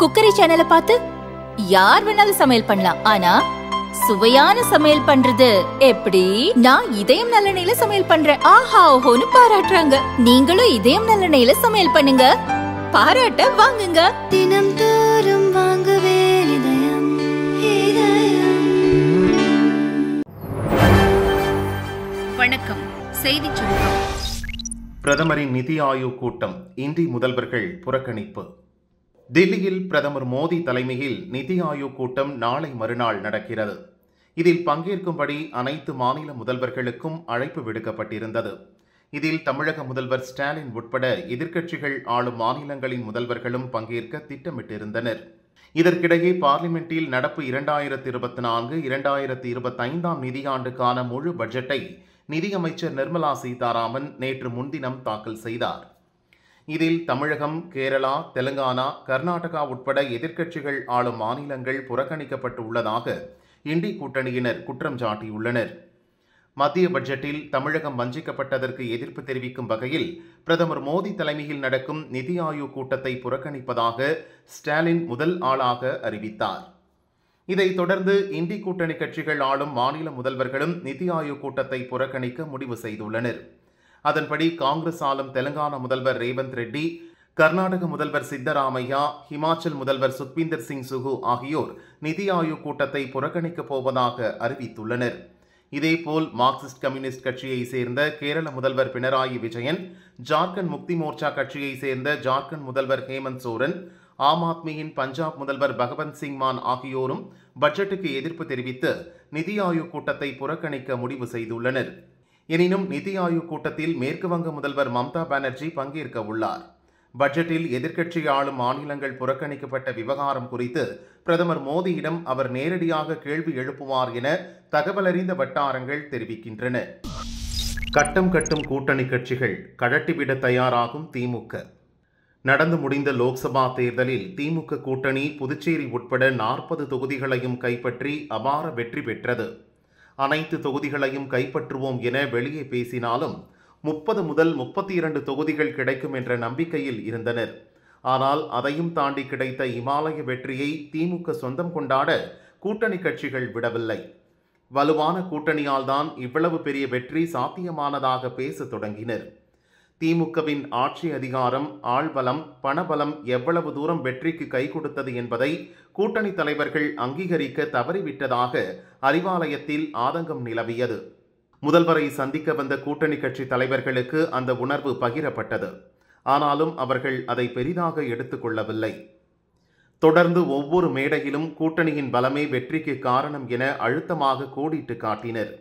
cookery சேனலை பார்த்து யார் வேணாலும் சமையல் பண்ணலாம் ஆனா சுவையான சமையல் பண்றது எப்படி நான் இதயம் நல்லெண்ணெயில சமையல் பண்றேன் ஆஹா ஓஹோன்னு பாராட்டுறாங்க நீங்களும் இதயம் நல்லெண்ணெயில சமையல் பண்ணுங்க பாராட்ட வாங்குங்க தினம் தோறும் வாங்குவே வணக்கம் செய்தி சுருக்கம் பிரதமரின் நிதி ஆயோக் கூட்டம் இந்தி முதல்வர்கள் புறக்கணிப்பு தில்லியில் பிரதமர் மோடி தலைமையில் நிதி ஆயோக் கூட்டம் நாளை மறுநாள் நடக்கிறது இதில் பங்கேற்கும்படி அனைத்து மாநில முதல்வர்களுக்கும் அழைப்பு விடுக்கப்பட்டிருந்தது இதில் தமிழக முதல்வர் ஸ்டாலின் உட்பட எதிர்க்கட்சிகள் ஆளும் மாநிலங்களின் முதல்வர்களும் பங்கேற்க திட்டமிட்டிருந்தனர் இதற்கிடையே பார்லிமெண்டில் நடப்பு இரண்டாயிரத்தி இருபத்தி நான்கு இரண்டாயிரத்தி இருபத்தைந்தாம் நிதியாண்டுக்கான முழு பட்ஜெட்டை நிதியமைச்சர் நிர்மலா சீதாராமன் நேற்று முன்தினம் தாக்கல் செய்தார் இதில் தமிழகம் கேரளா தெலுங்கானா கர்நாடகா உட்பட எதிர்க்கட்சிகள் ஆளும் மாநிலங்கள் புறக்கணிக்கப்பட்டு உள்ளதாக இண்டி கூட்டணியினர் குற்றம் சாட்டியுள்ளனர் மத்திய பட்ஜெட்டில் தமிழகம் வஞ்சிக்கப்பட்டதற்கு எதிர்ப்பு தெரிவிக்கும் வகையில் பிரதமர் மோடி தலைமையில் நடக்கும் நிதி ஆயோக் கூட்டத்தை புறக்கணிப்பதாக ஸ்டாலின் முதல் ஆளாக அறிவித்தார் இதைத் தொடர்ந்து இந்தி கூட்டணி கட்சிகள் ஆளும் மாநில முதல்வர்களும் நிதி ஆயோக் கூட்டத்தை புறக்கணிக்க முடிவு செய்துள்ளனர் அதன்படி காங்கிரஸ் ஆளும் தெலங்கானா முதல்வர் ரேவந்த் ரெட்டி கர்நாடக முதல்வர் சித்தராமையா ஹிமாச்சல் முதல்வர் சுக்பீந்தர் சிங் சுகு ஆகியோர் நிதி ஆயோக் கூட்டத்தை புறக்கணிக்கப் போவதாக அறிவித்துள்ளனர் இதேபோல் மார்க்சிஸ்ட் கம்யூனிஸ்ட் கட்சியை சேர்ந்த கேரள முதல்வர் பினராயி விஜயன் ஜார்க்கண்ட் முக்தி மோர்ச்சா கட்சியை சேர்ந்த ஜார்க்கண்ட் முதல்வர் ஹேமந்த் சோரன் ஆம் ஆத்மியின் பஞ்சாப் முதல்வர் பகவந்த் சிங் மான் ஆகியோரும் பட்ஜெட்டுக்கு எதிர்ப்பு தெரிவித்து நிதி ஆயோக் கூட்டத்தை புறக்கணிக்க முடிவு செய்துள்ளனர் எனினும் நிதி ஆயோக் கூட்டத்தில் மேற்குவங்க முதல்வர் மம்தா பானர்ஜி பங்கேற்க உள்ளார் பட்ஜெட்டில் எதிர்க்கட்சி ஆளும் மாநிலங்கள் புறக்கணிக்கப்பட்ட விவகாரம் குறித்து பிரதமர் மோடியிடம் அவர் நேரடியாக கேள்வி எழுப்புவார் என தகவலறிந்த வட்டாரங்கள் தெரிவிக்கின்றன கட்டம் கட்டும் கூட்டணி கட்சிகள் கழட்டிவிட தயாராகும் திமுக நடந்து முடிந்த லோக்சபா தேர்தலில் திமுக கூட்டணி புதுச்சேரி உட்பட நாற்பது தொகுதிகளையும் கைப்பற்றி அபார வெற்றி பெற்றது அனைத்து தொகுதிகளையும் கைப்பற்றுவோம் என வெளியே பேசினாலும் முப்பது முதல் முப்பத்தி இரண்டு தொகுதிகள் கிடைக்கும் என்ற நம்பிக்கையில் இருந்தனர் ஆனால் அதையும் தாண்டி கிடைத்த இமாலய வெற்றியை திமுக சொந்தம் கொண்டாட கூட்டணி கட்சிகள் விடவில்லை வலுவான கூட்டணியால்தான் இவ்வளவு பெரிய வெற்றி சாத்தியமானதாக பேச தொடங்கினர் திமுகவின் ஆட்சி அதிகாரம் ஆள்பலம் பணபலம் எவ்வளவு தூரம் வெற்றிக்கு கை கொடுத்தது என்பதை கூட்டணி தலைவர்கள் அங்கீகரிக்க தவறிவிட்டதாக அறிவாலயத்தில் ஆதங்கம் நிலவியது முதல்வரை சந்திக்க வந்த கூட்டணி கட்சி தலைவர்களுக்கு அந்த உணர்வு பகிரப்பட்டது ஆனாலும் அவர்கள் அதை பெரிதாக எடுத்துக்கொள்ளவில்லை தொடர்ந்து ஒவ்வொரு மேடையிலும் கூட்டணியின் பலமே வெற்றிக்கு காரணம் என அழுத்தமாக கோடிட்டு காட்டினர்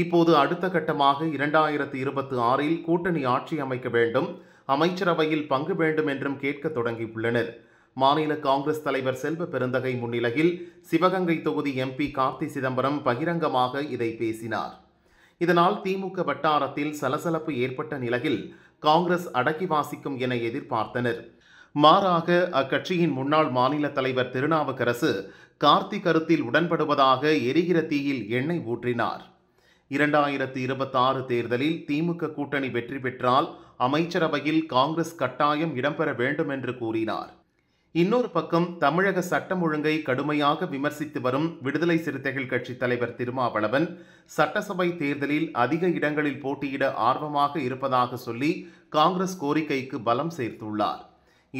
இப்போது அடுத்த கட்டமாக இரண்டாயிரத்து இருபத்தி ஆறில் கூட்டணி ஆட்சி அமைக்க வேண்டும் அமைச்சரவையில் பங்கு வேண்டும் என்றும் கேட்க தொடங்கியுள்ளனர் மாநில காங்கிரஸ் தலைவர் செல்வ பெருந்தகை முன்னிலையில் சிவகங்கை தொகுதி எம்பி கார்த்தி சிதம்பரம் பகிரங்கமாக இதை பேசினார் இதனால் திமுக வட்டாரத்தில் சலசலப்பு ஏற்பட்ட நிலையில் காங்கிரஸ் அடக்கி வாசிக்கும் என எதிர்பார்த்தனர் மாறாக அக்கட்சியின் முன்னாள் மாநில தலைவர் திருநாவுக்கரசு கார்த்தி கருத்தில் உடன்படுவதாக எரிகிற தீயில் எண்ணெய் ஊற்றினார் இரண்டாயிரத்து இருபத்தாறு தேர்தலில் திமுக கூட்டணி வெற்றி பெற்றால் அமைச்சரவையில் காங்கிரஸ் கட்டாயம் இடம்பெற வேண்டும் என்று கூறினார் இன்னொரு பக்கம் தமிழக சட்டம் ஒழுங்கை கடுமையாக விமர்சித்து வரும் விடுதலை சிறுத்தைகள் கட்சி தலைவர் திருமாவளவன் சட்டசபை தேர்தலில் அதிக இடங்களில் போட்டியிட ஆர்வமாக இருப்பதாக சொல்லி காங்கிரஸ் கோரிக்கைக்கு பலம் சேர்த்துள்ளார்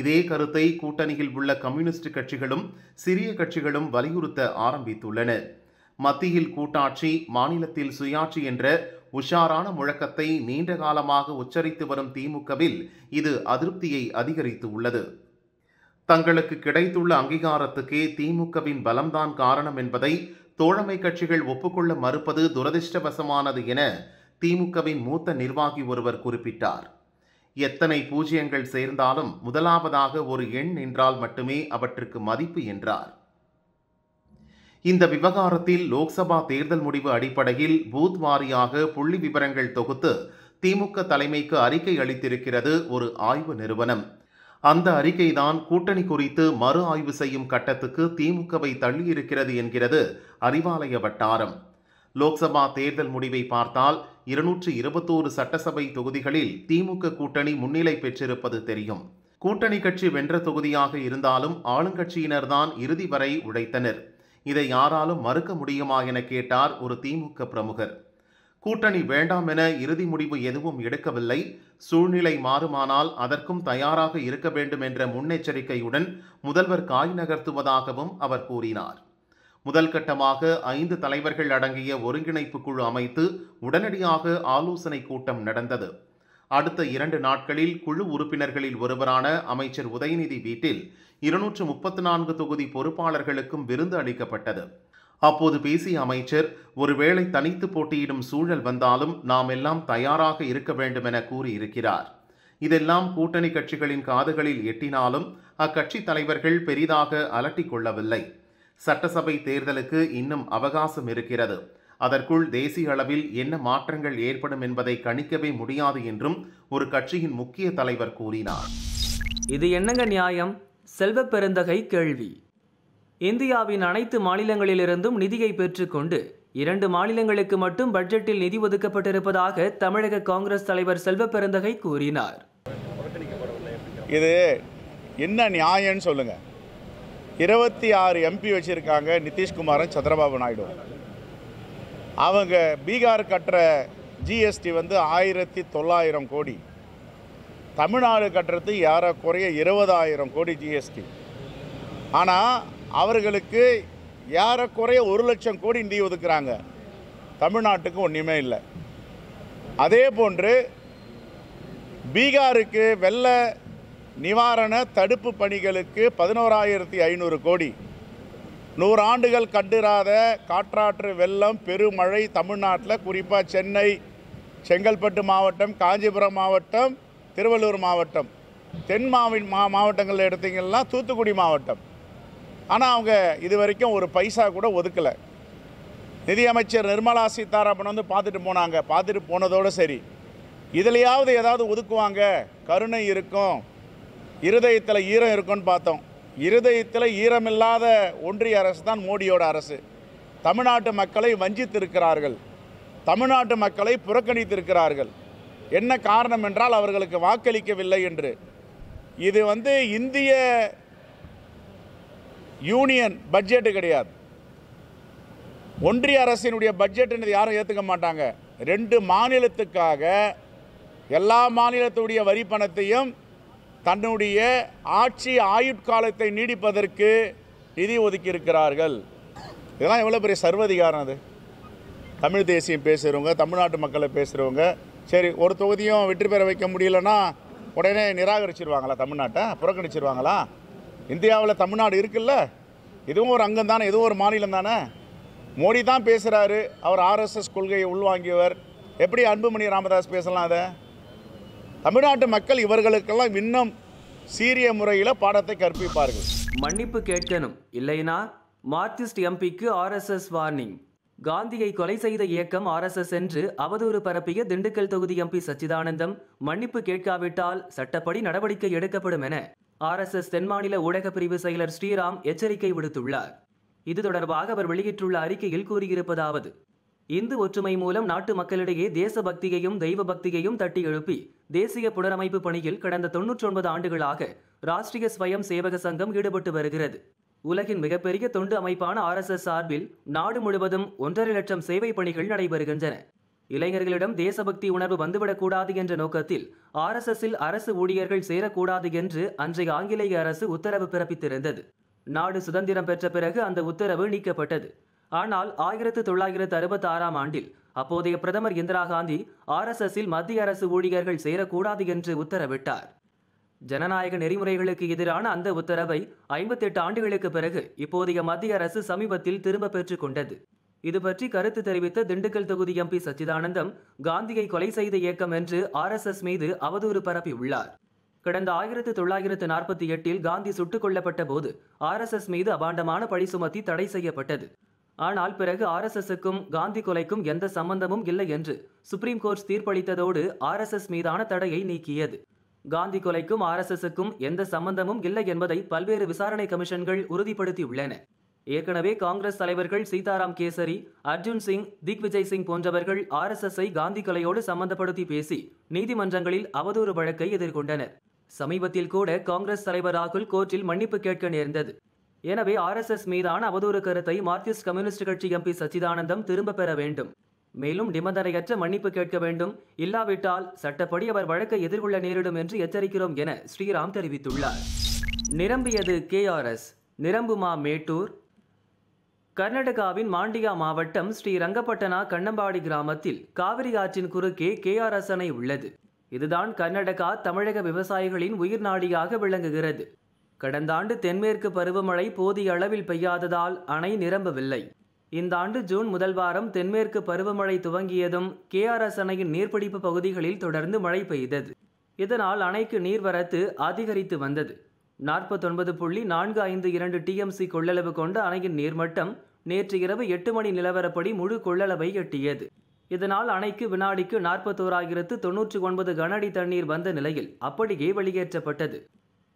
இதே கருத்தை கூட்டணியில் உள்ள கம்யூனிஸ்ட் கட்சிகளும் சிறிய கட்சிகளும் வலியுறுத்த ஆரம்பித்துள்ளன மத்தியில் கூட்டாட்சி மாநிலத்தில் சுயாட்சி என்ற உஷாரான முழக்கத்தை நீண்ட காலமாக உச்சரித்து வரும் திமுகவில் இது அதிருப்தியை அதிகரித்து உள்ளது தங்களுக்கு கிடைத்துள்ள அங்கீகாரத்துக்கே திமுகவின் பலம்தான் காரணம் என்பதை தோழமை கட்சிகள் ஒப்புக்கொள்ள மறுப்பது துரதிருஷ்டவசமானது என திமுகவின் மூத்த நிர்வாகி ஒருவர் குறிப்பிட்டார் எத்தனை பூஜ்யங்கள் சேர்ந்தாலும் முதலாவதாக ஒரு எண் நின்றால் மட்டுமே அவற்றுக்கு மதிப்பு என்றார் இந்த விவகாரத்தில் லோக்சபா தேர்தல் முடிவு அடிப்படையில் பூத் வாரியாக புள்ளி விவரங்கள் தொகுத்து திமுக தலைமைக்கு அறிக்கை அளித்திருக்கிறது ஒரு ஆய்வு நிறுவனம் அந்த அறிக்கைதான் கூட்டணி குறித்து மறு ஆய்வு செய்யும் கட்டத்துக்கு திமுகவை தள்ளியிருக்கிறது என்கிறது அறிவாலய வட்டாரம் லோக்சபா தேர்தல் முடிவை பார்த்தால் இருநூற்றி இருபத்தோரு சட்டசபை தொகுதிகளில் திமுக கூட்டணி முன்னிலை பெற்றிருப்பது தெரியும் கூட்டணி கட்சி வென்ற தொகுதியாக இருந்தாலும் ஆளுங்கட்சியினர்தான் இறுதி வரை உழைத்தனர் இதை யாராலும் மறுக்க முடியுமா என கேட்டார் ஒரு திமுக பிரமுகர் கூட்டணி வேண்டாம் என இறுதி முடிவு எதுவும் எடுக்கவில்லை சூழ்நிலை மாறுமானால் அதற்கும் தயாராக இருக்க வேண்டும் என்ற முன்னெச்சரிக்கையுடன் முதல்வர் காய் நகர்த்துவதாகவும் அவர் கூறினார் முதல் கட்டமாக ஐந்து தலைவர்கள் அடங்கிய ஒருங்கிணைப்பு குழு அமைத்து உடனடியாக ஆலோசனை கூட்டம் நடந்தது அடுத்த இரண்டு நாட்களில் குழு உறுப்பினர்களில் ஒருவரான அமைச்சர் உதயநிதி வீட்டில் இருநூற்று முப்பத்தி நான்கு தொகுதி பொறுப்பாளர்களுக்கும் விருந்து அளிக்கப்பட்டது அப்போது பேசிய அமைச்சர் ஒருவேளை தனித்து போட்டியிடும் சூழல் வந்தாலும் நாம் எல்லாம் தயாராக இருக்க வேண்டும் என கூறியிருக்கிறார் இதெல்லாம் கூட்டணி கட்சிகளின் காதுகளில் எட்டினாலும் அக்கட்சி தலைவர்கள் பெரிதாக அலட்டிக்கொள்ளவில்லை கொள்ளவில்லை சட்டசபை தேர்தலுக்கு இன்னும் அவகாசம் இருக்கிறது அதற்குள் தேசிய அளவில் என்ன மாற்றங்கள் ஏற்படும் என்பதை கணிக்கவே முடியாது என்றும் ஒரு கட்சியின் முக்கிய தலைவர் கூறினார் இது என்னங்க நியாயம் செல்வ பெருந்தகை கேள்வி இந்தியாவின் அனைத்து மாநிலங்களிலிருந்தும் நிதியை பெற்றுக்கொண்டு இரண்டு மாநிலங்களுக்கு மட்டும் பட்ஜெட்டில் நிதி ஒதுக்கப்பட்டிருப்பதாக தமிழக காங்கிரஸ் தலைவர் செல்வ பெருந்தகை கூறினார் இது என்ன நியாயம்னு சொல்லுங்க இருபத்தி ஆறு எம்பி வச்சிருக்காங்க நிதிஷ்குமாரும் சந்திரபாபு நாயுடு அவங்க பீகார் கட்டுற ஜிஎஸ்டி வந்து ஆயிரத்தி தொள்ளாயிரம் கோடி தமிழ்நாடு கட்டுறது ஏறக்குறைய இருபதாயிரம் கோடி ஜிஎஸ்டி ஆனால் அவர்களுக்கு ஏறக்குறைய ஒரு லட்சம் கோடி நிதி ஒதுக்குறாங்க தமிழ்நாட்டுக்கு ஒன்றுமே இல்லை அதே போன்று பீகாருக்கு வெள்ள நிவாரண தடுப்பு பணிகளுக்கு பதினோராயிரத்தி ஐநூறு கோடி நூறு ஆண்டுகள் கண்டிராத காற்றாற்று வெள்ளம் பெருமழை தமிழ்நாட்டில் குறிப்பாக சென்னை செங்கல்பட்டு மாவட்டம் காஞ்சிபுரம் மாவட்டம் திருவள்ளூர் மாவட்டம் தென் மாவின் மா மாவட்டங்களில் எடுத்திங்கன்னா தூத்துக்குடி மாவட்டம் ஆனால் அவங்க இது வரைக்கும் ஒரு பைசா கூட ஒதுக்கலை நிதியமைச்சர் நிர்மலா சீதாராமன் வந்து பார்த்துட்டு போனாங்க பார்த்துட்டு போனதோடு சரி இதுலையாவது ஏதாவது ஒதுக்குவாங்க கருணை இருக்கும் இருதயத்தில் ஈரம் இருக்கும்னு பார்த்தோம் இருதயத்தில் ஈரமில்லாத ஒன்றிய அரசு தான் மோடியோட அரசு தமிழ்நாட்டு மக்களை வஞ்சித்திருக்கிறார்கள் தமிழ்நாட்டு மக்களை புறக்கணித்திருக்கிறார்கள் என்ன காரணம் என்றால் அவர்களுக்கு வாக்களிக்கவில்லை என்று இது வந்து இந்திய யூனியன் பட்ஜெட்டு கிடையாது ஒன்றிய அரசினுடைய பட்ஜெட்டுன்னு யாரும் ஏற்றுக்க மாட்டாங்க ரெண்டு மாநிலத்துக்காக எல்லா மாநிலத்துடைய வரி பணத்தையும் தன்னுடைய ஆட்சி ஆயுட்காலத்தை நீடிப்பதற்கு நிதி ஒதுக்கியிருக்கிறார்கள் இதெல்லாம் எவ்வளோ பெரிய சர்வதிகாரம் அது தமிழ் தேசியம் பேசுகிறவங்க தமிழ்நாட்டு மக்களை பேசுகிறவங்க சரி ஒரு தொகுதியும் வெற்றி பெற வைக்க முடியலன்னா உடனே நிராகரிச்சிருவாங்களா தமிழ்நாட்டை புறக்கணிச்சிருவாங்களா இந்தியாவில் தமிழ்நாடு இருக்குல்ல இதுவும் ஒரு அங்கம் தானே இதுவும் ஒரு மாநிலம் தானே மோடி தான் பேசுகிறாரு அவர் ஆர்எஸ்எஸ் கொள்கையை உள்வாங்கியவர் எப்படி அன்புமணி ராமதாஸ் பேசலாம் அதை தமிழ்நாட்டு மக்கள் இவர்களுக்கெல்லாம் இன்னும் சீரிய முறையில் பாடத்தை கற்பிப்பார்கள் மன்னிப்பு கேட்கணும் இல்லைனா மார்க்சிஸ்ட் எம்பிக்கு ஆர்எஸ்எஸ் வார்னிங் காந்தியை கொலை செய்த இயக்கம் ஆர்எஸ்எஸ் என்று அவதூறு பரப்பிய திண்டுக்கல் தொகுதி எம்பி சச்சிதானந்தம் மன்னிப்பு கேட்காவிட்டால் சட்டப்படி நடவடிக்கை எடுக்கப்படும் என ஆர்எஸ்எஸ் தென்மாநில ஊடக பிரிவு செயலர் ஸ்ரீராம் எச்சரிக்கை விடுத்துள்ளார் இது தொடர்பாக அவர் வெளியிட்டுள்ள அறிக்கையில் கூறியிருப்பதாவது இந்து ஒற்றுமை மூலம் நாட்டு மக்களிடையே தேச பக்தியையும் தெய்வ பக்தியையும் தட்டி எழுப்பி தேசிய புனரமைப்பு பணியில் கடந்த ஒன்பது ஆண்டுகளாக ராஷ்டிரிய ஸ்வயம் சேவக சங்கம் ஈடுபட்டு வருகிறது உலகின் மிகப்பெரிய தொண்டு அமைப்பான ஆர்எஸ்எஸ் சார்பில் நாடு முழுவதும் ஒன்றரை லட்சம் சேவை பணிகள் நடைபெறுகின்றன இளைஞர்களிடம் தேசபக்தி உணர்வு வந்துவிடக்கூடாது என்ற நோக்கத்தில் ஆர்எஸ்எஸ்ஸில் அரசு ஊழியர்கள் சேரக்கூடாது என்று அன்றைய ஆங்கிலேய அரசு உத்தரவு பிறப்பித்திருந்தது நாடு சுதந்திரம் பெற்ற பிறகு அந்த உத்தரவு நீக்கப்பட்டது ஆனால் ஆயிரத்து தொள்ளாயிரத்து அறுபத்தி ஆறாம் ஆண்டில் அப்போதைய பிரதமர் இந்திரா காந்தி ஆர்எஸ்எஸ்ஸில் மத்திய அரசு ஊழியர்கள் சேரக்கூடாது என்று உத்தரவிட்டார் ஜனநாயக நெறிமுறைகளுக்கு எதிரான அந்த உத்தரவை ஐம்பத்தெட்டு ஆண்டுகளுக்கு பிறகு இப்போதைய மத்திய அரசு சமீபத்தில் திரும்ப பெற்றுக் கொண்டது இது பற்றி கருத்து தெரிவித்த திண்டுக்கல் தொகுதி எம்பி சச்சிதானந்தம் காந்தியை கொலை செய்த இயக்கம் என்று ஆர்எஸ்எஸ் மீது அவதூறு பரப்பியுள்ளார் கடந்த ஆயிரத்து தொள்ளாயிரத்து நாற்பத்தி எட்டில் காந்தி சுட்டுக் கொல்லப்பட்ட போது ஆர்எஸ்எஸ் மீது அபாண்டமான பழி சுமத்தி தடை செய்யப்பட்டது ஆனால் பிறகு எஸ்க்கும் காந்தி கொலைக்கும் எந்த சம்பந்தமும் இல்லை என்று சுப்ரீம் கோர்ட் தீர்ப்பளித்ததோடு ஆர்எஸ்எஸ் மீதான தடையை நீக்கியது காந்தி கொலைக்கும் ஆர்எஸ்எஸ்க்கும் எந்த சம்பந்தமும் இல்லை என்பதை பல்வேறு விசாரணை கமிஷன்கள் உறுதிப்படுத்தியுள்ளன ஏற்கனவே காங்கிரஸ் தலைவர்கள் சீதாராம் கேசரி அர்ஜுன் சிங் திக்விஜய் சிங் போன்றவர்கள் ஆர்எஸ்எஸ்ஐ காந்தி கொலையோடு சம்பந்தப்படுத்தி பேசி நீதிமன்றங்களில் அவதூறு வழக்கை எதிர்கொண்டனர் சமீபத்தில் கூட காங்கிரஸ் தலைவர் ராகுல் கோர்ட்டில் மன்னிப்பு கேட்க நேர்ந்தது எனவே ஆர்எஸ்எஸ் மீதான அவதூறு கருத்தை மார்க்சிஸ்ட் கம்யூனிஸ்ட் கட்சி எம்பி சச்சிதானந்தம் திரும்ப பெற வேண்டும் மேலும் நிபந்தனையற்ற மன்னிப்பு கேட்க வேண்டும் இல்லாவிட்டால் சட்டப்படி அவர் வழக்கை எதிர்கொள்ள நேரிடும் என்று எச்சரிக்கிறோம் என ஸ்ரீராம் தெரிவித்துள்ளார் நிரம்பியது கேஆர்எஸ் நிரம்புமா மேட்டூர் கர்நாடகாவின் மாண்டியா மாவட்டம் ஸ்ரீ ரங்கப்பட்டனா கண்ணம்பாடி கிராமத்தில் காவிரி ஆற்றின் குறுக்கே எஸ் அணை உள்ளது இதுதான் கர்நாடகா தமிழக விவசாயிகளின் உயிர் நாடியாக விளங்குகிறது கடந்த ஆண்டு தென்மேற்கு பருவமழை போதிய அளவில் பெய்யாததால் அணை நிரம்பவில்லை இந்த ஆண்டு ஜூன் முதல் வாரம் தென்மேற்கு பருவமழை துவங்கியதும் கேஆர்எஸ் அணையின் நீர்பிடிப்பு பகுதிகளில் தொடர்ந்து மழை பெய்தது இதனால் அணைக்கு நீர்வரத்து அதிகரித்து வந்தது நாற்பத்தொன்பது புள்ளி நான்கு ஐந்து இரண்டு டிஎம்சி கொள்ளளவு கொண்ட அணையின் நீர்மட்டம் நேற்று இரவு எட்டு மணி நிலவரப்படி முழு கொள்ளளவை எட்டியது இதனால் அணைக்கு வினாடிக்கு நாற்பத்தோராயிரத்து தொன்னூற்றி ஒன்பது கனஅடி தண்ணீர் வந்த நிலையில் அப்படியே வெளியேற்றப்பட்டது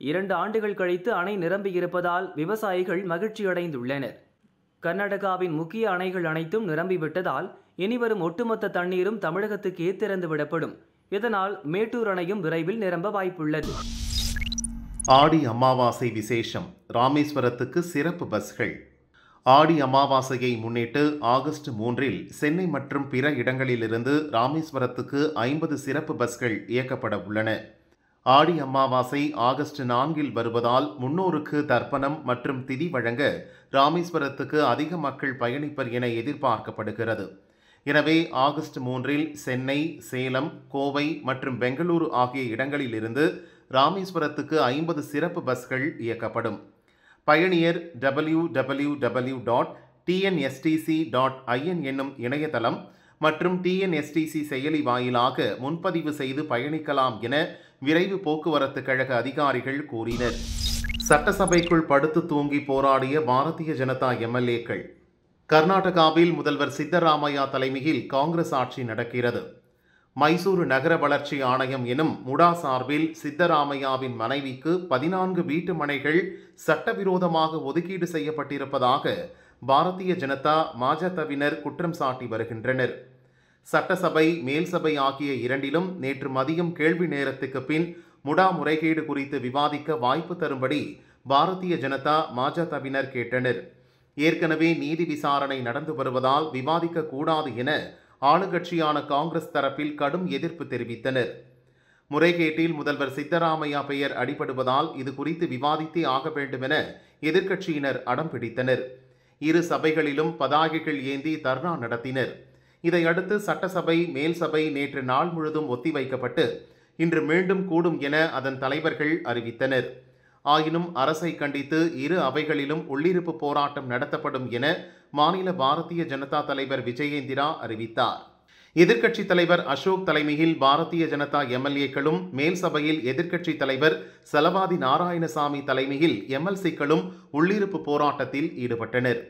இரண்டு ஆண்டுகள் கழித்து அணை நிரம்பியிருப்பதால் விவசாயிகள் மகிழ்ச்சியடைந்துள்ளனர் கர்நாடகாவின் முக்கிய அணைகள் அனைத்தும் நிரம்பிவிட்டதால் இனிவரும் ஒட்டுமொத்த தண்ணீரும் தமிழகத்துக்கே திறந்து விடப்படும் இதனால் மேட்டூர் அணையும் விரைவில் நிரம்ப வாய்ப்புள்ளது ஆடி அமாவாசை விசேஷம் ராமேஸ்வரத்துக்கு சிறப்பு பஸ்கள் ஆடி அமாவாசையை முன்னிட்டு ஆகஸ்ட் மூன்றில் சென்னை மற்றும் பிற இடங்களிலிருந்து ராமேஸ்வரத்துக்கு ஐம்பது சிறப்பு பஸ்கள் இயக்கப்பட உள்ளன ஆடி அமாவாசை ஆகஸ்ட் நான்கில் வருவதால் முன்னோருக்கு தர்ப்பணம் மற்றும் திதி வழங்க ராமேஸ்வரத்துக்கு அதிக மக்கள் பயணிப்பர் என எதிர்பார்க்கப்படுகிறது எனவே ஆகஸ்ட் மூன்றில் சென்னை சேலம் கோவை மற்றும் பெங்களூரு ஆகிய இடங்களிலிருந்து ராமேஸ்வரத்துக்கு ஐம்பது சிறப்பு பஸ்கள் இயக்கப்படும் பயணியர் W W W dot TNSTC dot IN என்னும் இணையதளம் மற்றும் டிஎன்எஸ்டிசி செயலி வாயிலாக முன்பதிவு செய்து பயணிக்கலாம் என விரைவு போக்குவரத்து கழக அதிகாரிகள் கூறினர் சட்டசபைக்குள் படுத்து தூங்கி போராடிய பாரதிய ஜனதா எம்எல்ஏக்கள் கர்நாடகாவில் முதல்வர் சித்தராமையா தலைமையில் காங்கிரஸ் ஆட்சி நடக்கிறது மைசூரு நகர வளர்ச்சி ஆணையம் எனும் முடா சார்பில் சித்தராமையாவின் மனைவிக்கு பதினான்கு வீட்டு மனைகள் சட்டவிரோதமாக ஒதுக்கீடு செய்யப்பட்டிருப்பதாக பாரதிய ஜனதா மாஜதவினர் குற்றம் சாட்டி வருகின்றனர் சட்டசபை மேல்சபை ஆகிய இரண்டிலும் நேற்று மதியம் கேள்வி நேரத்துக்கு பின் முடா முறைகேடு குறித்து விவாதிக்க வாய்ப்பு தரும்படி பாரதிய ஜனதா மாஜதவினர் கேட்டனர் ஏற்கனவே நீதி விசாரணை நடந்து வருவதால் விவாதிக்க கூடாது என ஆளுங்கட்சியான காங்கிரஸ் தரப்பில் கடும் எதிர்ப்பு தெரிவித்தனர் முறைகேட்டில் முதல்வர் சித்தராமையா பெயர் அடிபடுவதால் இது குறித்து விவாதித்தே ஆக வேண்டுமென எதிர்க்கட்சியினர் அடம் பிடித்தனர் இரு சபைகளிலும் பதாகைகள் ஏந்தி தர்ணா நடத்தினர் இதையடுத்து சட்டசபை மேல் சபை நேற்று நாள் முழுதும் ஒத்திவைக்கப்பட்டு இன்று மீண்டும் கூடும் என அதன் தலைவர்கள் அறிவித்தனர் ஆயினும் அரசை கண்டித்து இரு அவைகளிலும் உள்ளிருப்பு போராட்டம் நடத்தப்படும் என மாநில பாரதிய ஜனதா தலைவர் விஜயேந்திரா அறிவித்தார் எதிர்க்கட்சித் தலைவர் அசோக் தலைமையில் பாரதிய ஜனதா எம்எல்ஏக்களும் மேல் சபையில் எதிர்க்கட்சித் தலைவர் செலவாதி நாராயணசாமி தலைமையில் எம்எல்சிக்களும் உள்ளிருப்பு போராட்டத்தில் ஈடுபட்டனர்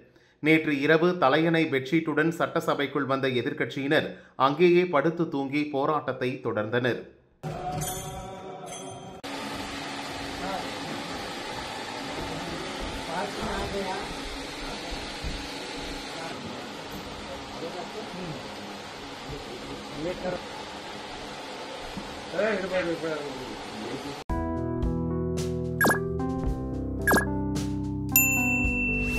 நேற்று இரவு தலையணை பெட்ஷீட்டுடன் சட்டசபைக்குள் வந்த எதிர்க்கட்சியினர் அங்கேயே படுத்து தூங்கி போராட்டத்தை தொடர்ந்தனர் ஏய் இது பாருங்க